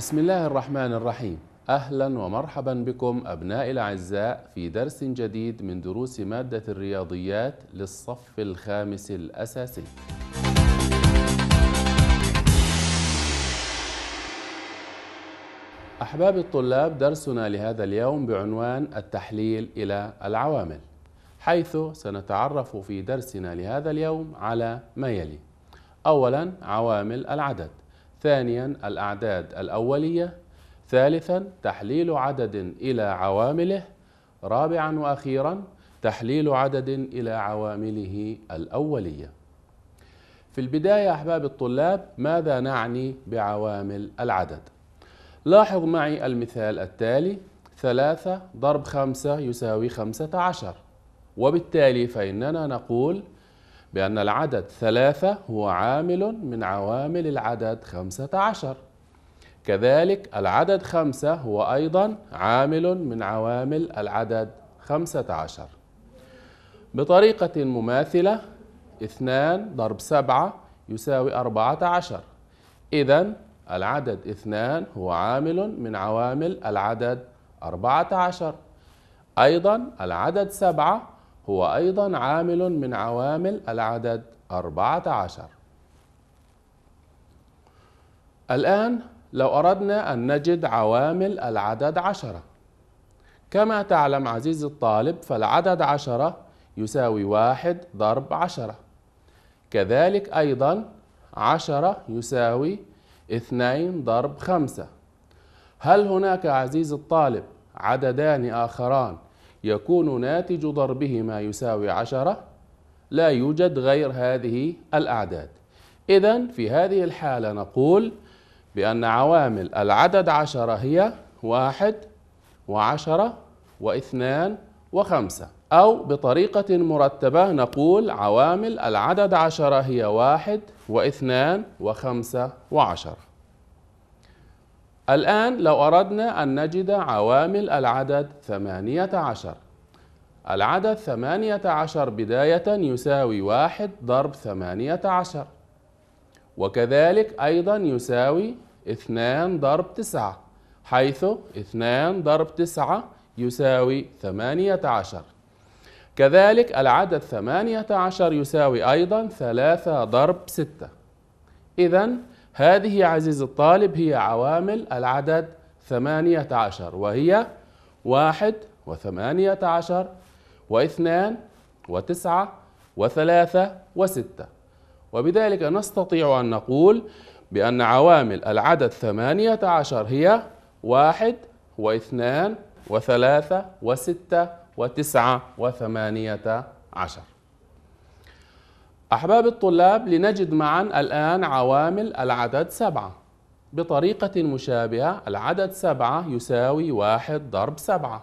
بسم الله الرحمن الرحيم أهلا ومرحبا بكم أبنائي الأعزاء في درس جديد من دروس مادة الرياضيات للصف الخامس الأساسي أحبابي الطلاب درسنا لهذا اليوم بعنوان التحليل إلى العوامل حيث سنتعرف في درسنا لهذا اليوم على ما يلي أولا عوامل العدد ثانيا الأعداد الأولية ثالثا تحليل عدد إلى عوامله رابعا وأخيرا تحليل عدد إلى عوامله الأولية في البداية أحباب الطلاب ماذا نعني بعوامل العدد؟ لاحظ معي المثال التالي ثلاثة ضرب خمسة يساوي خمسة عشر وبالتالي فإننا نقول بأن العدد ثلاثة هو عامل من عوامل العدد خمسة عشر كذلك العدد خمسة هو أيضا عامل من عوامل العدد خمسة عشر بطريقة مماثلة اثنان ضرب سبعة يساوي أربعة عشر إذن العدد اثنان هو عامل من عوامل العدد أربعة عشر أيضا العدد سبعة هو أيضا عامل من عوامل العدد 14 الآن لو أردنا أن نجد عوامل العدد 10 كما تعلم عزيزي الطالب فالعدد 10 يساوي 1 ضرب 10 كذلك أيضا 10 يساوي 2 ضرب 5 هل هناك عزيزي الطالب عددان آخران يكون ناتج ضربهما يساوي عشرة لا يوجد غير هذه الأعداد إذا في هذه الحالة نقول بأن عوامل العدد عشرة هي واحد وعشرة واثنان وخمسة أو بطريقة مرتبة نقول عوامل العدد عشرة هي واحد واثنان وخمسة وعشرة الآن لو أردنا أن نجد عوامل العدد 18 العدد 18 بداية يساوي 1 ضرب 18 وكذلك أيضا يساوي 2 ضرب 9 حيث 2 ضرب 9 يساوي 18 كذلك العدد 18 يساوي أيضا 3 ضرب 6 إذا هذه عزيز الطالب هي عوامل العدد 18 وهي واحد وثمانية عشر واثنان وتسعة وثلاثة وستة وبذلك نستطيع أن نقول بأن عوامل العدد ثمانية عشر هي واحد واثنان وثلاثة وستة وتسعة وثمانية عشر أحباب الطلاب لنجد معا الآن عوامل العدد سبعة بطريقة مشابهة العدد سبعة يساوي واحد ضرب سبعة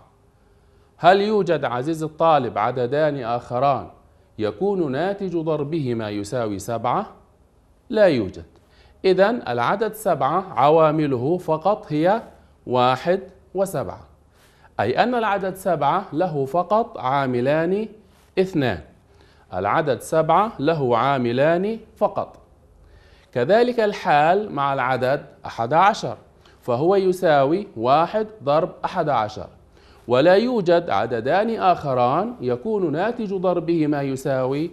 هل يوجد عزيز الطالب عددان آخران يكون ناتج ضربهما يساوي سبعة؟ لا يوجد إذا العدد سبعة عوامله فقط هي واحد وسبعة أي أن العدد سبعة له فقط عاملان اثنان العدد سبعة له عاملان فقط كذلك الحال مع العدد أحد عشر فهو يساوي واحد ضرب أحد عشر ولا يوجد عددان آخران يكون ناتج ضربهما يساوي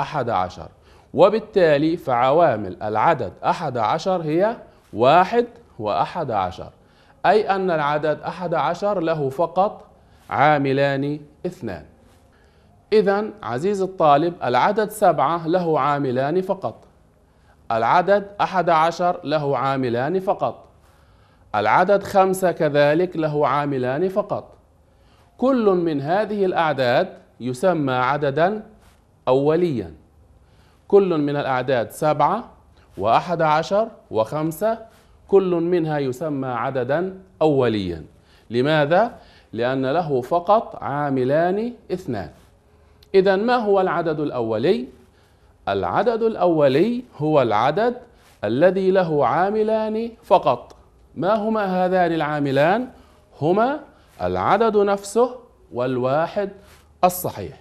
أحد عشر وبالتالي فعوامل العدد أحد عشر هي واحد وأحد عشر أي أن العدد أحد عشر له فقط عاملان اثنان إذا عزيز الطالب العدد سبعة له عاملان فقط العدد أحد عشر له عاملان فقط العدد خمسة كذلك له عاملان فقط كل من هذه الأعداد يسمى عددا أوليا كل من الأعداد سبعة وأحد عشر وخمسة كل منها يسمى عددا أوليا لماذا؟ لأن له فقط عاملان اثنان إذا ما هو العدد الأولي؟ العدد الأولي هو العدد الذي له عاملان فقط ما هما هذان العاملان؟ هما العدد نفسه والواحد الصحيح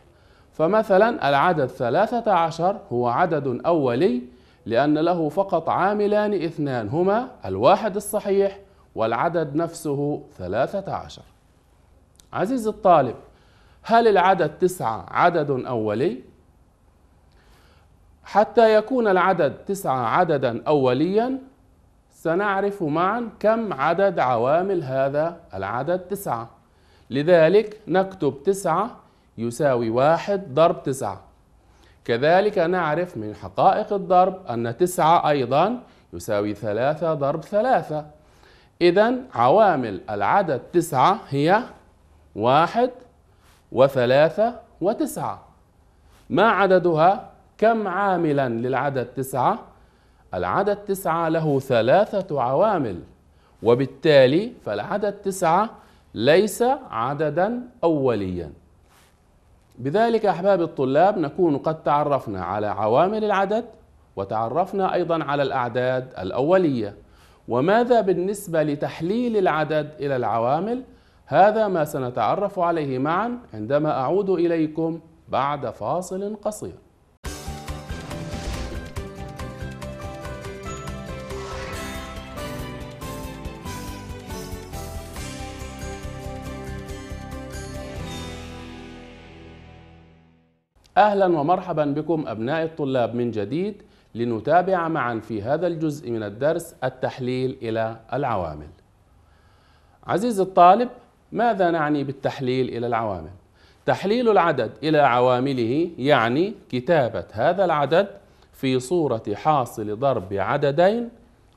فمثلا العدد ثلاثة عشر هو عدد أولي لأن له فقط عاملان اثنان هما الواحد الصحيح والعدد نفسه ثلاثة عشر عزيزي الطالب هل العدد تسعة عدد أولي؟ حتى يكون العدد تسعة عددا أوليا سنعرف معا كم عدد عوامل هذا العدد تسعة لذلك نكتب تسعة يساوي واحد ضرب تسعة كذلك نعرف من حقائق الضرب أن تسعة أيضا يساوي ثلاثة ضرب ثلاثة إذا عوامل العدد تسعة هي واحد وثلاثة وتسعة ما عددها كم عاملا للعدد تسعة العدد تسعة له ثلاثة عوامل وبالتالي فالعدد تسعة ليس عددا أوليا بذلك أحباب الطلاب نكون قد تعرفنا على عوامل العدد وتعرفنا أيضا على الأعداد الأولية وماذا بالنسبة لتحليل العدد إلى العوامل؟ هذا ما سنتعرف عليه معا عندما أعود إليكم بعد فاصل قصير أهلا ومرحبا بكم أبناء الطلاب من جديد لنتابع معا في هذا الجزء من الدرس التحليل إلى العوامل عزيزي الطالب ماذا نعني بالتحليل إلى العوامل؟ تحليل العدد إلى عوامله يعني كتابة هذا العدد في صورة حاصل ضرب عددين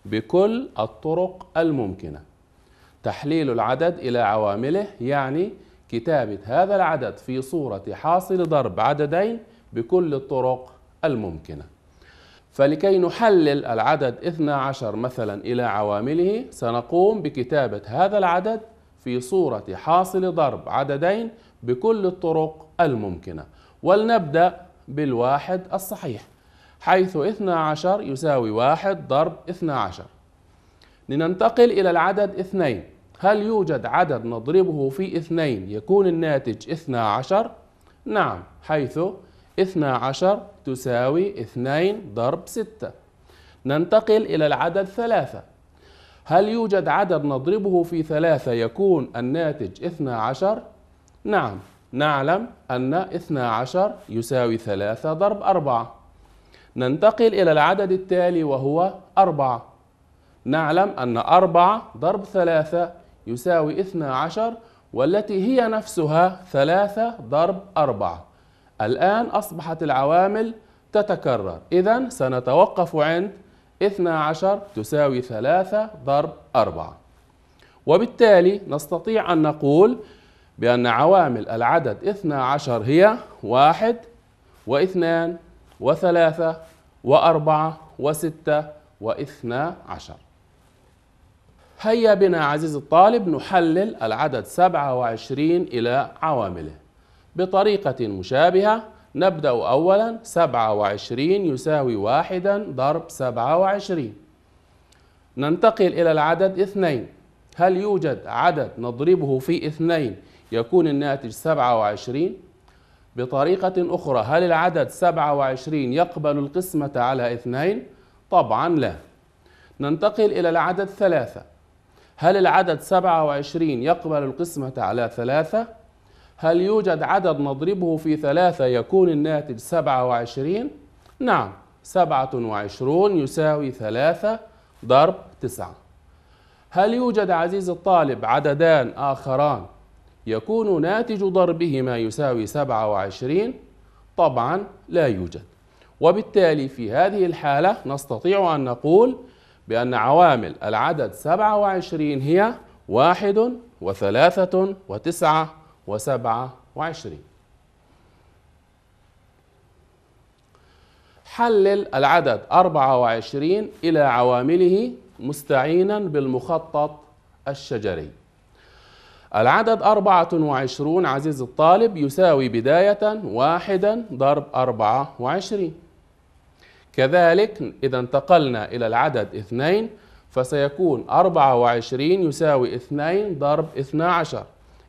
بكل الطرق الممكنة تحليل العدد إلى عوامله يعني كتابة هذا العدد في صورة حاصل ضرب عددين بكل الطرق الممكنة فلكي نحلل العدد 12 مثلا إلى عوامله سنقوم بكتابة هذا العدد في صورة حاصل ضرب عددين بكل الطرق الممكنة ولنبدأ بالواحد الصحيح حيث 12 يساوي 1 ضرب 12 لننتقل إلى العدد 2 هل يوجد عدد نضربه في 2 يكون الناتج 12 نعم حيث 12 تساوي 2 ضرب 6 ننتقل إلى العدد 3 هل يوجد عدد نضربه في ثلاثة يكون الناتج 12 نعم نعلم أن 12 يساوي 3 ضرب 4 ننتقل إلى العدد التالي وهو 4 نعلم أن 4 ضرب 3 يساوي 12 والتي هي نفسها 3 ضرب 4 الآن أصبحت العوامل تتكرر إذا سنتوقف عند اثنا عشر تساوي ثلاثة ضرب أربعة وبالتالي نستطيع أن نقول بأن عوامل العدد اثنا عشر هي واحد واثنان وثلاثة وأربعة وستة واثنا عشر هيا بنا عزيزي الطالب نحلل العدد 27 إلى عوامله بطريقة مشابهة نبدأ أولا سبعة وعشرين يساوي واحدا ضرب سبعة وعشرين ننتقل إلى العدد اثنين هل يوجد عدد نضربه في اثنين يكون الناتج سبعة وعشرين بطريقة أخرى هل العدد سبعة وعشرين يقبل القسمة على اثنين طبعا لا ننتقل إلى العدد ثلاثة هل العدد سبعة وعشرين يقبل القسمة على ثلاثة هل يوجد عدد نضربه في ثلاثة يكون الناتج سبعة وعشرين؟ نعم سبعة وعشرون يساوي ثلاثة ضرب تسعة هل يوجد عزيز الطالب عددان آخران يكون ناتج ضربهما يساوي سبعة وعشرين؟ طبعا لا يوجد وبالتالي في هذه الحالة نستطيع أن نقول بأن عوامل العدد سبعة وعشرين هي واحد وثلاثة وتسعة وسبعة وعشرين حلل العدد 24 إلى عوامله مستعينا بالمخطط الشجري العدد 24 عزيز الطالب يساوي بداية واحدا ضرب 24 كذلك إذا انتقلنا إلى العدد اثنين فسيكون 24 يساوي اثنين ضرب عشر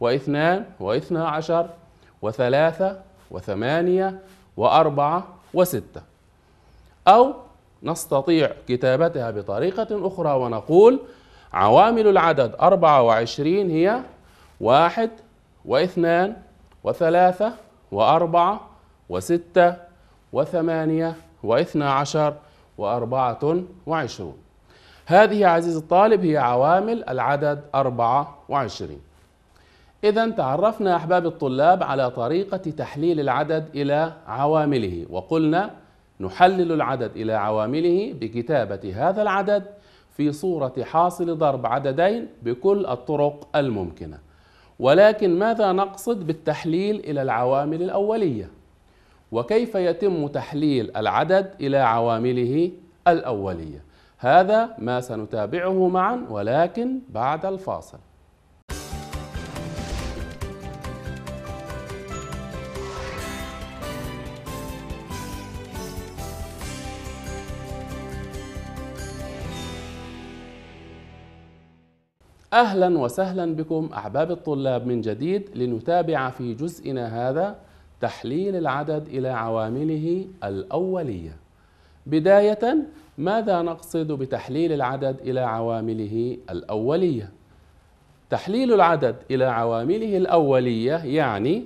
واثنان واثنا عشر وثلاثة وثمانية وأربعة وستة أو نستطيع كتابتها بطريقة أخرى ونقول عوامل العدد أربعة وعشرين هي واحد واثنان وثلاثة وأربعة وستة وثمانية واثنا عشر وأربعة وعشرون هذه عزيزي الطالب هي عوامل العدد أربعة وعشرين إذا تعرفنا أحباب الطلاب على طريقة تحليل العدد إلى عوامله وقلنا نحلل العدد إلى عوامله بكتابة هذا العدد في صورة حاصل ضرب عددين بكل الطرق الممكنة ولكن ماذا نقصد بالتحليل إلى العوامل الأولية؟ وكيف يتم تحليل العدد إلى عوامله الأولية؟ هذا ما سنتابعه معا ولكن بعد الفاصل اهلا وسهلا بكم احباب الطلاب من جديد لنتابع في جزئنا هذا تحليل العدد الى عوامله الاوليه. بدايه ماذا نقصد بتحليل العدد الى عوامله الاوليه؟ تحليل العدد الى عوامله الاوليه يعني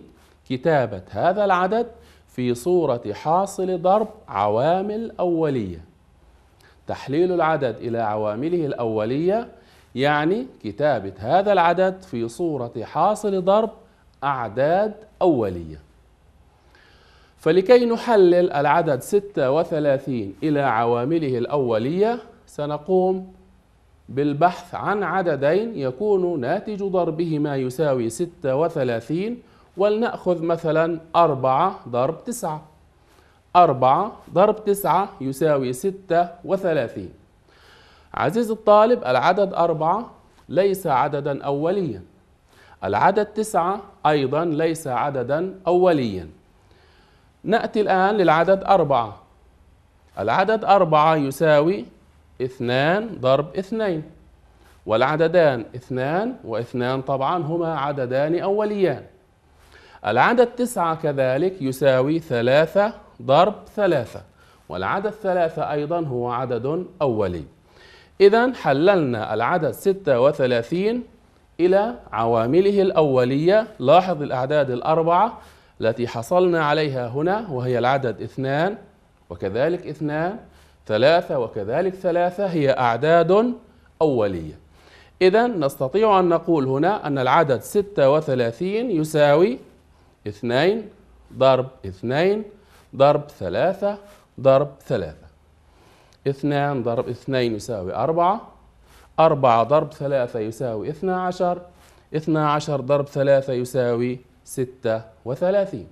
كتابه هذا العدد في صوره حاصل ضرب عوامل اوليه. تحليل العدد الى عوامله الاوليه يعني كتابة هذا العدد في صورة حاصل ضرب أعداد أولية فلكي نحلل العدد 36 إلى عوامله الأولية سنقوم بالبحث عن عددين يكون ناتج ضربهما يساوي 36 ولنأخذ مثلا 4 ضرب 9 4 ضرب 9 يساوي 36 عزيز الطالب العدد أربعة ليس عددا أوليا العدد تسعة أيضا ليس عددا أوليا نأتي الآن للعدد أربعة العدد أربعة يساوي اثنان ضرب اثنين والعددان اثنان واثنان طبعا هما عددان أوليان العدد تسعة كذلك يساوي ثلاثة ضرب ثلاثة والعدد ثلاثة أيضا هو عدد أولي إذا حللنا العدد 36 إلى عوامله الأولية لاحظ الأعداد الأربعة التي حصلنا عليها هنا وهي العدد اثنان وكذلك اثنان ثلاثة وكذلك ثلاثة هي أعداد أولية إذا نستطيع أن نقول هنا أن العدد 36 يساوي 2 ضرب 2 ضرب 3 ضرب 3 اثنان ضرب اثنين يساوي أربعة أربعة ضرب ثلاثة يساوي اثنى عشر اثنى عشر ضرب ثلاثة يساوي ستة وثلاثين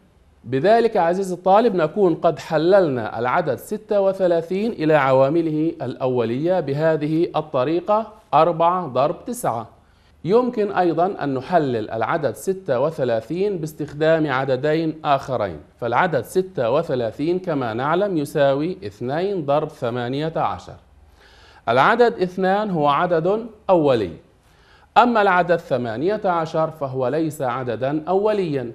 بذلك عزيزي الطالب نكون قد حللنا العدد 36 إلى عوامله الأولية بهذه الطريقة 4 ضرب 9 يمكن أيضا أن نحلل العدد 36 باستخدام عددين آخرين فالعدد 36 كما نعلم يساوي 2 ضرب 18 العدد 2 هو عدد أولي أما العدد 18 فهو ليس عددا أوليا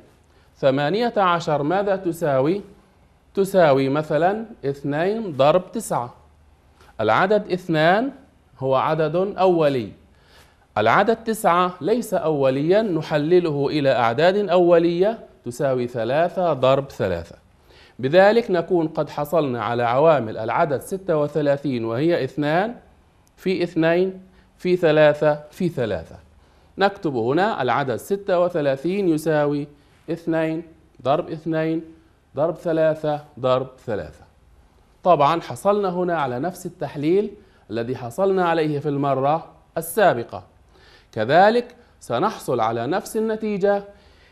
18 ماذا تساوي؟ تساوي مثلا 2 ضرب 9 العدد 2 هو عدد أولي العدد تسعة ليس أوليا نحلله إلى أعداد أولية تساوي ثلاثة ضرب ثلاثة بذلك نكون قد حصلنا على عوامل العدد 36 وهي اثنان في اثنين في ثلاثة في ثلاثة نكتب هنا العدد 36 يساوي اثنين ضرب اثنين ضرب ثلاثة ضرب ثلاثة طبعا حصلنا هنا على نفس التحليل الذي حصلنا عليه في المرة السابقة كذلك سنحصل على نفس النتيجة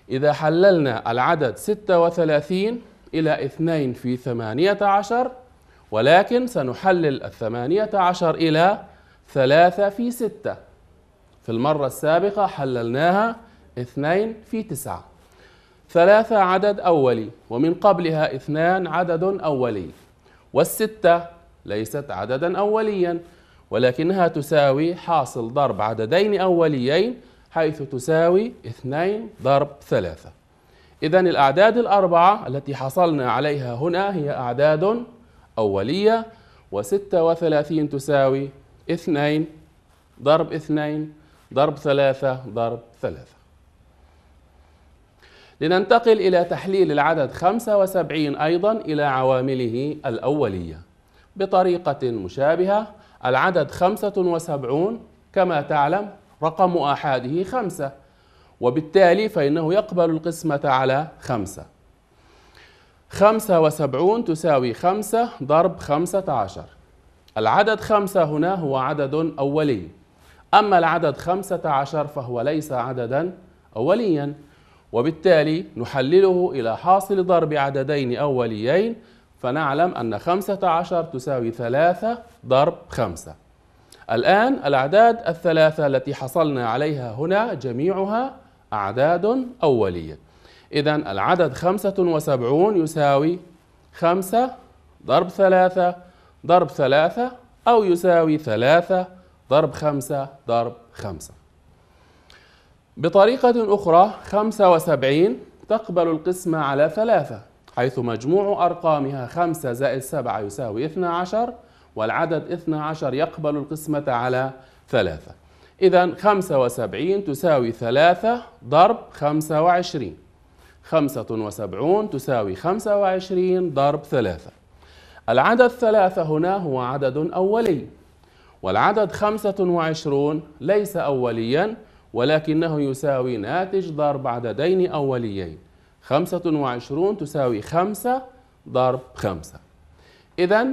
إذا حللنا العدد 36 إلى 2 في 18 ولكن سنحلل ال 18 إلى 3 في 6 في المرة السابقة حللناها 2 في 9 3 عدد أولي ومن قبلها 2 عدد أولي والستة ليست عددا أوليا ولكنها تساوي حاصل ضرب عددين أوليين حيث تساوي 2 ضرب 3 إذا الأعداد الأربعة التي حصلنا عليها هنا هي أعداد أولية و36 تساوي 2 ضرب 2 ضرب 3 ضرب 3 لننتقل إلى تحليل العدد 75 أيضا إلى عوامله الأولية بطريقة مشابهة العدد خمسة وسبعون كما تعلم رقم أحاده خمسة وبالتالي فإنه يقبل القسمة على خمسة خمسة وسبعون تساوي خمسة ضرب خمسة عشر العدد خمسة هنا هو عدد أولي أما العدد خمسة عشر فهو ليس عددا أوليا وبالتالي نحلله إلى حاصل ضرب عددين أوليين فنعلم أن خمسة عشر تساوي ثلاثة ضرب خمسة الآن الأعداد الثلاثة التي حصلنا عليها هنا جميعها أعداد أولية إذا العدد خمسة وسبعون يساوي خمسة ضرب ثلاثة ضرب ثلاثة أو يساوي ثلاثة ضرب خمسة ضرب خمسة بطريقة أخرى خمسة وسبعين تقبل القسمة على ثلاثة حيث مجموع أرقامها 5 زائد 7 يساوي 12 والعدد 12 يقبل القسمة على 3 إذا 75 تساوي 3 ضرب 25 75 تساوي 25 ضرب 3 العدد 3 هنا هو عدد أولي والعدد 25 ليس أوليا ولكنه يساوي ناتج ضرب عددين أوليين خمسة وعشرون تساوي خمسة ضرب خمسة إذا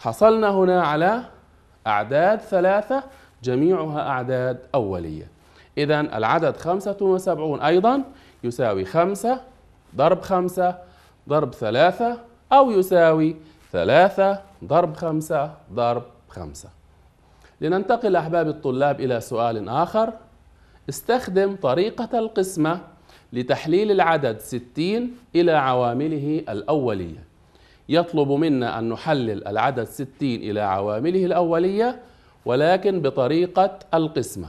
حصلنا هنا على أعداد ثلاثة جميعها أعداد أولية إذا العدد خمسة وسبعون أيضا يساوي خمسة ضرب خمسة ضرب ثلاثة أو يساوي ثلاثة ضرب خمسة ضرب خمسة لننتقل أحباب الطلاب إلى سؤال آخر استخدم طريقة القسمة لتحليل العدد 60 إلى عوامله الأولية يطلب منا أن نحلل العدد 60 إلى عوامله الأولية ولكن بطريقة القسمة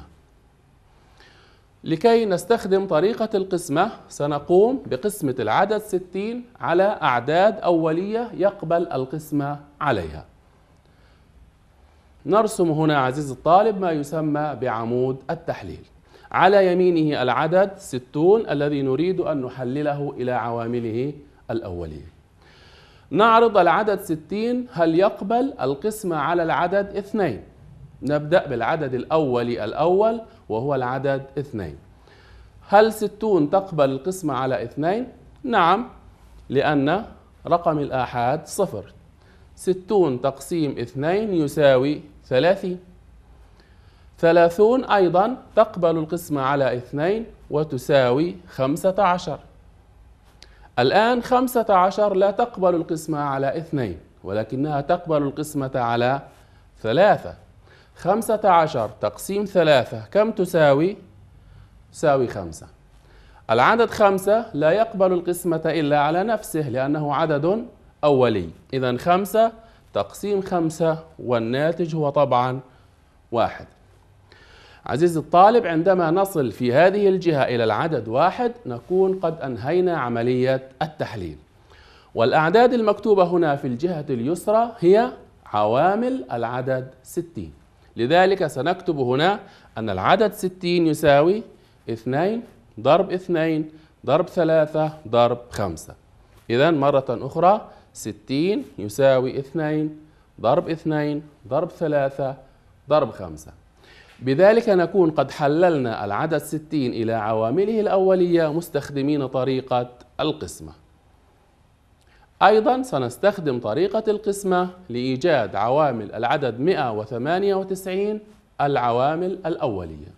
لكي نستخدم طريقة القسمة سنقوم بقسمة العدد 60 على أعداد أولية يقبل القسمة عليها نرسم هنا عزيزي الطالب ما يسمى بعمود التحليل على يمينه العدد 60 الذي نريد أن نحلله إلى عوامله الأولية نعرض العدد 60 هل يقبل القسمة على العدد 2 نبدأ بالعدد الأولي الأول وهو العدد 2 هل 60 تقبل القسمة على 2 نعم لأن رقم الآحاد صفر 60 تقسيم 2 يساوي 30 ثلاثون أيضا تقبل القسمة على اثنين وتساوي خمسة عشر الآن خمسة عشر لا تقبل القسمة على اثنين ولكنها تقبل القسمة على ثلاثة خمسة عشر تقسيم ثلاثة كم تساوي؟ تساوي خمسة العدد خمسة لا يقبل القسمة إلا على نفسه لأنه عدد أولي إذا خمسة تقسيم خمسة والناتج هو طبعا واحد عزيزي الطالب عندما نصل في هذه الجهة إلى العدد واحد نكون قد أنهينا عملية التحليل والأعداد المكتوبة هنا في الجهة اليسرى هي عوامل العدد 60 لذلك سنكتب هنا أن العدد 60 يساوي 2 ضرب 2 ضرب 3 ضرب 5 إذا مرة أخرى 60 يساوي 2 ضرب 2 ضرب 3 ضرب 5 بذلك نكون قد حللنا العدد 60 إلى عوامله الأولية مستخدمين طريقة القسمة أيضا سنستخدم طريقة القسمة لإيجاد عوامل العدد 198 العوامل الأولية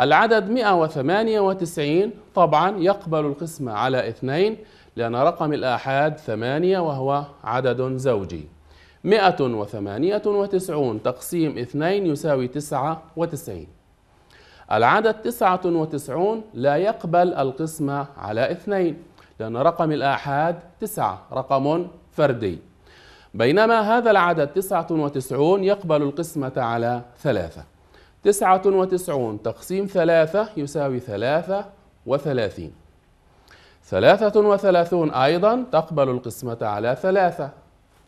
العدد 198 طبعا يقبل القسمة على 2 لأن رقم الآحاد 8 وهو عدد زوجي مئة وثمانية وتسعون تقسيم اثنين يساوي تسعة وتسعين العدد تسعة وتسعون لا يقبل القسمة على اثنين لأن رقم الآحاد تسعة رقم فردي بينما هذا العدد تسعة وتسعون يقبل القسمة على ثلاثة تسعة وتسعون تقسيم ثلاثة يساوي ثلاثة وثلاثين ثلاثة وثلاثون أيضا تقبل القسمة على ثلاثة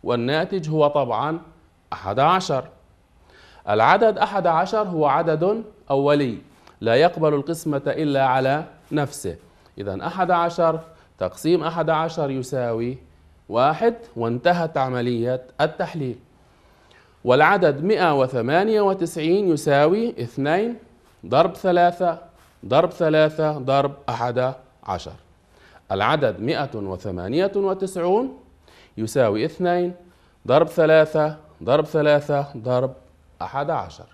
والناتج هو طبعا 11 العدد 11 هو عدد أولي لا يقبل القسمة إلا على نفسه إذا 11 تقسيم 11 يساوي واحد وانتهت عملية التحليل والعدد 198 يساوي 2 ضرب 3 ضرب 3 ضرب 11 العدد 198 يساوي اثنين ضرب ثلاثة ضرب ثلاثة ضرب أحد عشر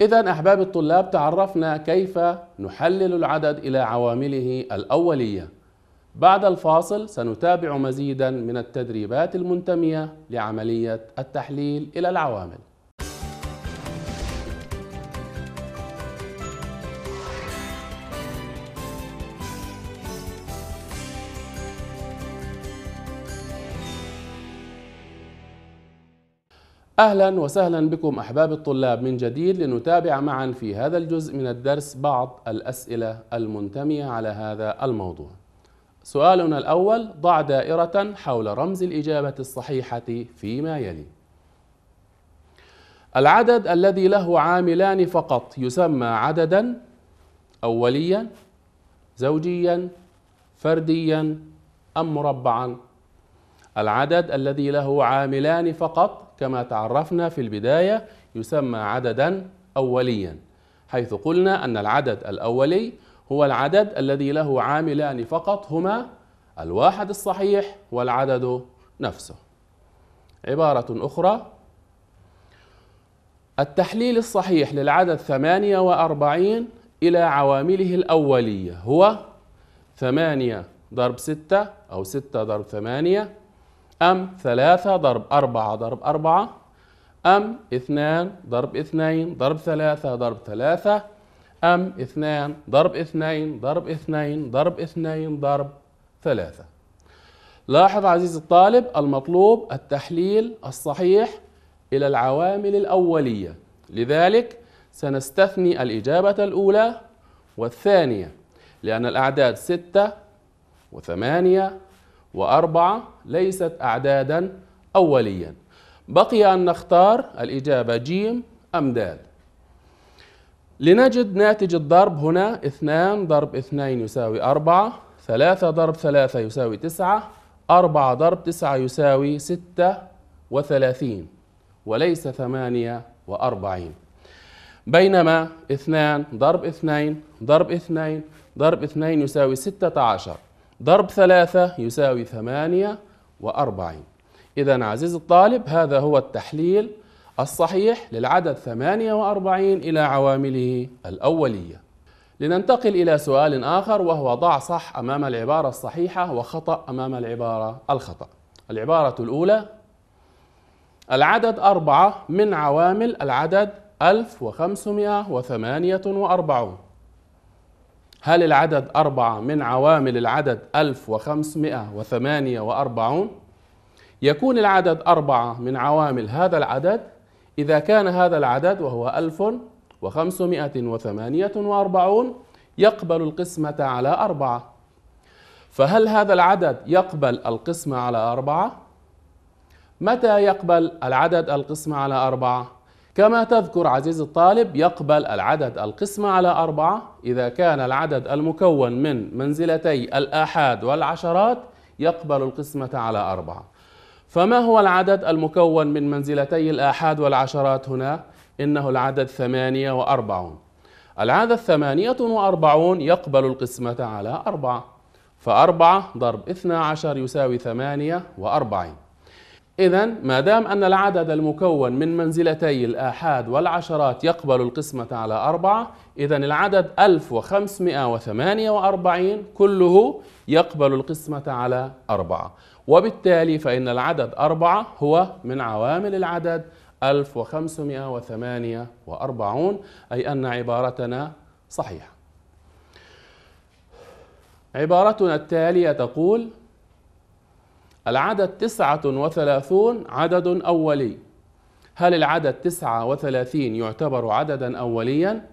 إذا أحباب الطلاب تعرفنا كيف نحلل العدد إلى عوامله الأولية بعد الفاصل سنتابع مزيدا من التدريبات المنتمية لعملية التحليل إلى العوامل أهلا وسهلا بكم أحباب الطلاب من جديد لنتابع معا في هذا الجزء من الدرس بعض الأسئلة المنتمية على هذا الموضوع سؤالنا الأول ضع دائرة حول رمز الإجابة الصحيحة فيما يلي العدد الذي له عاملان فقط يسمى عددا أوليا زوجيا فرديا أم مربعا العدد الذي له عاملان فقط كما تعرفنا في البداية يسمى عددا أوليا حيث قلنا أن العدد الأولي هو العدد الذي له عاملان فقط هما الواحد الصحيح والعدد نفسه عبارة أخرى التحليل الصحيح للعدد 48 إلى عوامله الأولية هو 8 ضرب 6 أو 6 ضرب 8 أم ثلاثة ضرب أربعة ضرب أربعة أم اثنان ضرب اثنين ضرب ثلاثة ضرب ثلاثة أم اثنان ضرب اثنين ضرب اثنين ضرب اثنين ضرب ثلاثة لاحظ عزيزي الطالب المطلوب التحليل الصحيح إلى العوامل الأولية لذلك سنستثني الإجابة الأولى والثانية لأن الأعداد ستة وثمانية وأربعة ليست أعدادا أوليا بقي أن نختار الإجابة ج أم د لنجد ناتج الضرب هنا اثنان ضرب اثنين يساوي أربعة ثلاثة ضرب ثلاثة يساوي تسعة أربعة ضرب تسعة يساوي ستة وثلاثين وليس ثمانية وأربعين بينما اثنان ضرب اثنين ضرب اثنين ضرب اثنين يساوي ستة عشر ضرب ثلاثة يساوي ثمانية وأربعين إذا عزيزي الطالب هذا هو التحليل الصحيح للعدد 48 إلى عوامله الأولية لننتقل إلى سؤال آخر وهو ضع صح أمام العبارة الصحيحة وخطأ أمام العبارة الخطأ العبارة الأولى العدد أربعة من عوامل العدد 1548 هل العدد أربعة من عوامل العدد 1548 يكون العدد أربعة من عوامل هذا العدد إذا كان هذا العدد وهو 1548 يقبل القسمة على أربعة فهل هذا العدد يقبل القسمة على أربعة؟ متى يقبل العدد القسمة على أربعة؟ كما تذكر عزيز الطالب يقبل العدد القسمة على أربعة إذا كان العدد المكون من منزلتي الآحاد والعشرات يقبل القسمة على أربعة فما هو العدد المكون من منزلتي الآحاد والعشرات هنا؟ إنه العدد ثمانية وأربعون العدد ثمانية وأربعون يقبل القسمة على أربعة فأربعة ضرب إثنى عشر يساوي ثمانية وأربعين إذا ما دام أن العدد المكون من منزلتي الآحاد والعشرات يقبل القسمة على أربعة إذا العدد 1548 كله يقبل القسمة على أربعة وبالتالي فإن العدد أربعة هو من عوامل العدد 1548 أي أن عبارتنا صحيحة عبارتنا التالية تقول العدد تسعة وثلاثون عدد أولي هل العدد تسعة وثلاثين يعتبر عددا أوليا؟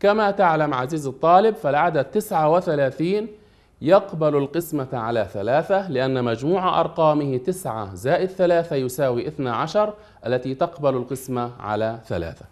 كما تعلم عزيزي الطالب فالعدد تسعة وثلاثين يقبل القسمة على ثلاثة لأن مجموع أرقامه تسعة زائد ثلاثة يساوي 12 عشر التي تقبل القسمة على ثلاثة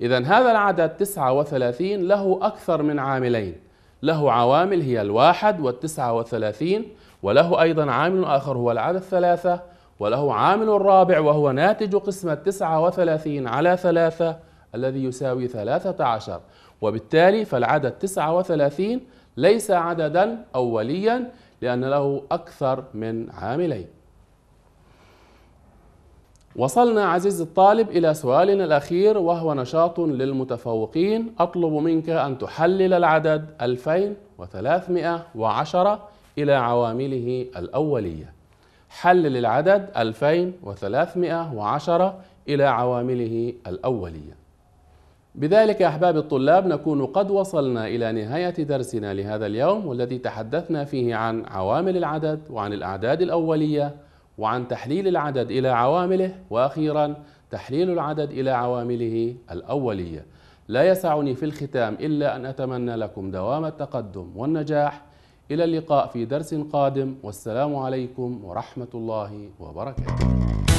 إذا هذا العدد تسعة وثلاثين له أكثر من عاملين له عوامل هي الواحد والتسعة وثلاثين وله أيضا عامل آخر هو العدد الثلاثة وله عامل رابع وهو ناتج قسمة 39 على ثلاثة الذي يساوي 13 وبالتالي فالعدد 39 ليس عددا أوليا لأن له أكثر من عاملين وصلنا عزيزي الطالب إلى سؤالنا الأخير وهو نشاط للمتفوقين أطلب منك أن تحلل العدد 2310 إلى عوامله الأولية حلل العدد 2310 إلى عوامله الأولية بذلك أحباب الطلاب نكون قد وصلنا إلى نهاية درسنا لهذا اليوم والذي تحدثنا فيه عن عوامل العدد وعن الأعداد الأولية وعن تحليل العدد إلى عوامله وأخيرا تحليل العدد إلى عوامله الأولية لا يسعني في الختام إلا أن أتمنى لكم دوام التقدم والنجاح إلى اللقاء في درس قادم والسلام عليكم ورحمة الله وبركاته